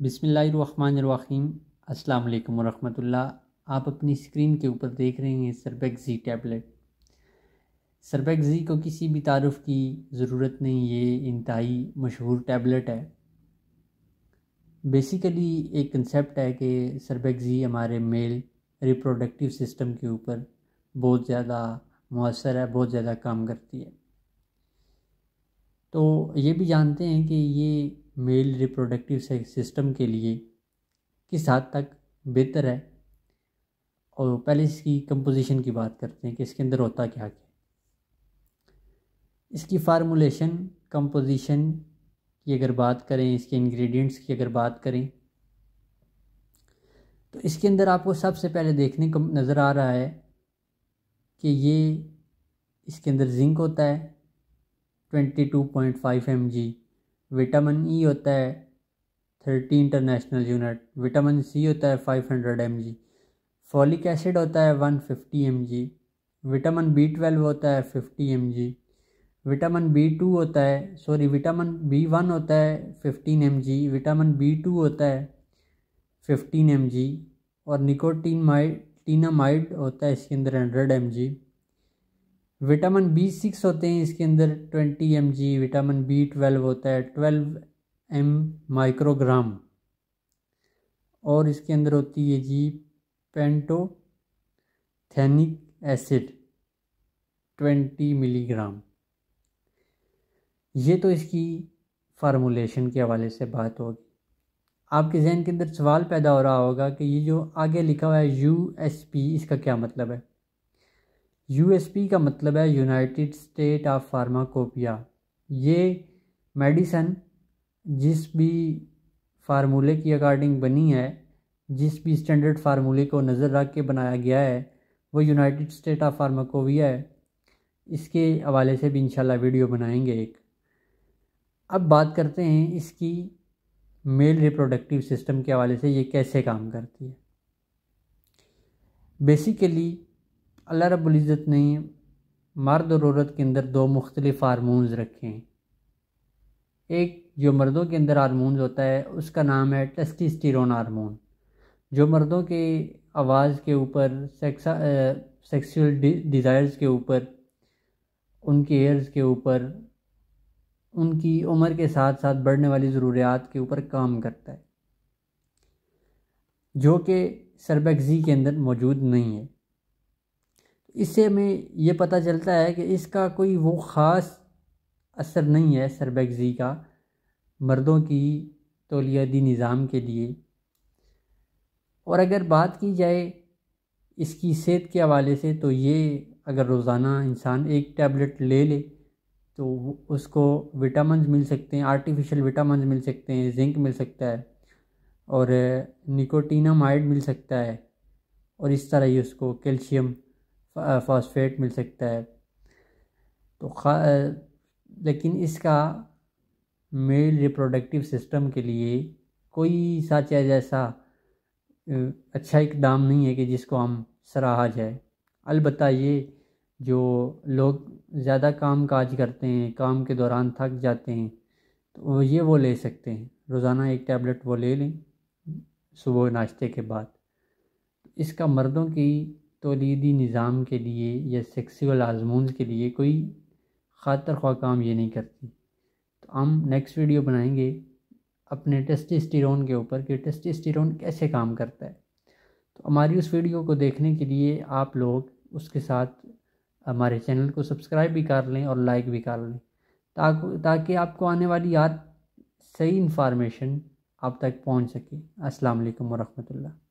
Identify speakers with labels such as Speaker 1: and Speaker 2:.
Speaker 1: बिसमीम अल्लाम वालेकुम आप अपनी स्क्रीन के ऊपर देख रहे हैं सरबेक जी टैबलेट सरबेक जी को किसी भी तारफ़ की ज़रूरत नहीं ये इंतहाई मशहूर टैबलेट है बेसिकली एक कंसेप्ट है कि सरबेक जी हमारे मेल रिप्रोडक्टिव सिस्टम के ऊपर बहुत ज़्यादा मौसर है बहुत ज़्यादा काम करती है तो ये भी जानते हैं कि ये मेल रिप्रोडक्टिव सिस्टम के लिए किस हद तक बेहतर है और पहले इसकी कंपोजिशन की बात करते हैं कि इसके अंदर होता क्या क्या इसकी फार्मूलेशन कंपोजिशन की अगर बात करें इसके इंग्रेडिएंट्स की अगर बात करें तो इसके अंदर आपको सबसे पहले देखने को नज़र आ रहा है कि ये इसके अंदर जिंक होता है twenty two point five M G vitamin E e होता है thirty international unit vitamin C होता है five hundred M G folic acid होता है one fifty M G vitamin B twelve होता है fifty M G vitamin B two होता है सॉरी विटामिन बी वन होता है fifteen M G vitamin B two होता है फिफ्टीन एम जी और निकोटीन माइड टीनामाइड होता है इसके अंदर hundred M G vitamin B six होते हैं इसके अंदर twenty M G vitamin B twelve होता है ट्वेल्व एम माइक्रोग्राम और इसके अंदर होती है जी पेंटोथेनिक एसिड ट्वेंटी मिलीग्राम ये तो इसकी फार्मूलेशन के हवाले से बात होगी आपके जहन के अंदर सवाल पैदा हो रहा होगा कि ये जो आगे लिखा हुआ है यू एस पी इसका क्या मतलब है यूएसपी का मतलब है यूनाइटेड स्टेट ऑफ फार्माकोपिया ये मेडिसन जिस भी फार्मूले की अकॉर्डिंग बनी है जिस भी स्टैंडर्ड फार्मूले को नज़र रख के बनाया गया है वो यूनाइटेड स्टेट ऑफ फार्माकोविया है इसके हवाले से भी इंशाल्लाह वीडियो बनाएंगे एक अब बात करते हैं इसकी मेल रिप्रोडक्टिव सिस्टम के हवाले से ये कैसे काम करती है बेसिकली अल्लाह रबुल्ज़त ने मर्द और औरत के अंदर दो मुख्तलिफ़ हारमोन्स रखे हैं एक जो मर्दों के अंदर हारमोन्स होता है उसका नाम है टेस्टिस्टिरोन हारमोन जो मर्दों के आवाज़ के ऊपर सेक्सुअल डिज़ायर्स के ऊपर उनके एयर्स के ऊपर उनकी उम्र के साथ साथ बढ़ने वाली ज़रूरियात के ऊपर काम करता है जो कि सरबेक्जी के अंदर मौजूद नहीं है इससे हमें यह पता चलता है कि इसका कोई वो ख़ास असर नहीं है सरबैगजी का मर्दों की तोलियाती निज़ाम के लिए और अगर बात की जाए इसकी सेहत के हवाले से तो ये अगर रोज़ाना इंसान एक टैबलेट ले ले तो उसको विटामिन मिल सकते हैं आर्टिफिशियल विटामिन मिल सकते हैं जिंक मिल सकता है और निकोटीनामाइड मिल सकता है और इस तरह ही उसको कैल्शियम फॉस्फेट मिल सकता है तो लेकिन इसका मेल रिप्रोडक्टिव सिस्टम के लिए कोई सा चीज ऐसा अच्छा इकदाम नहीं है कि जिसको हम सराहा जाए अलबत् ये जो लोग ज़्यादा काम काज करते हैं काम के दौरान थक जाते हैं तो ये वो ले सकते हैं रोज़ाना एक टैबलेट वो ले लें सुबह नाश्ते के बाद इसका मर्दों की तोलीदी निज़ाम के लिए या सेक्सुअल आजमून के लिए कोई ख़ातर ख्वा काम ये नहीं करती तो हम नेक्स्ट वीडियो बनाएंगे अपने टेस्टिस्टिरोन के ऊपर कि टेस्टिस्टिरोन कैसे काम करता है तो हमारी उस वीडियो को देखने के लिए आप लोग उसके साथ हमारे चैनल को सब्सक्राइब भी कर लें और लाइक भी कर लें ताकि ताकि आपको आने वाली याद सही इन्फॉर्मेशन आप तक पहुंच सके अस्सलाम वालेकुम रहमतुल्लाह